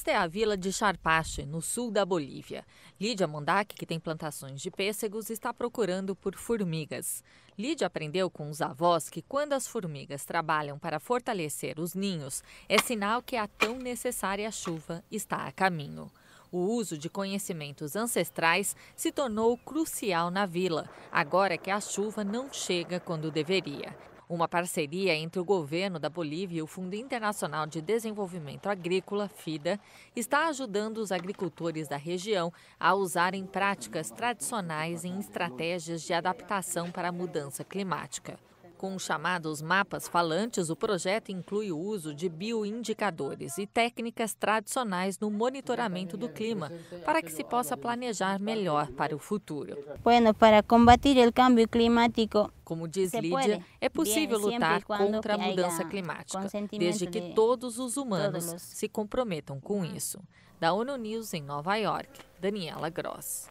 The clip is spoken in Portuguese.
Esta é a vila de Charpache, no sul da Bolívia. Lídia Mundac, que tem plantações de pêssegos, está procurando por formigas. Lídia aprendeu com os avós que quando as formigas trabalham para fortalecer os ninhos, é sinal que a tão necessária chuva está a caminho. O uso de conhecimentos ancestrais se tornou crucial na vila, agora que a chuva não chega quando deveria uma parceria entre o governo da Bolívia e o Fundo Internacional de Desenvolvimento Agrícola, FIDA, está ajudando os agricultores da região a usarem práticas tradicionais em estratégias de adaptação para a mudança climática. Com os chamados mapas falantes, o projeto inclui o uso de bioindicadores e técnicas tradicionais no monitoramento do clima, para que se possa planejar melhor para o futuro. Bueno, para combater o cambio climático, como diz Lídia, é possível lutar contra a mudança climática, desde que todos os humanos se comprometam com isso. Da ONU News em Nova York, Daniela Gross.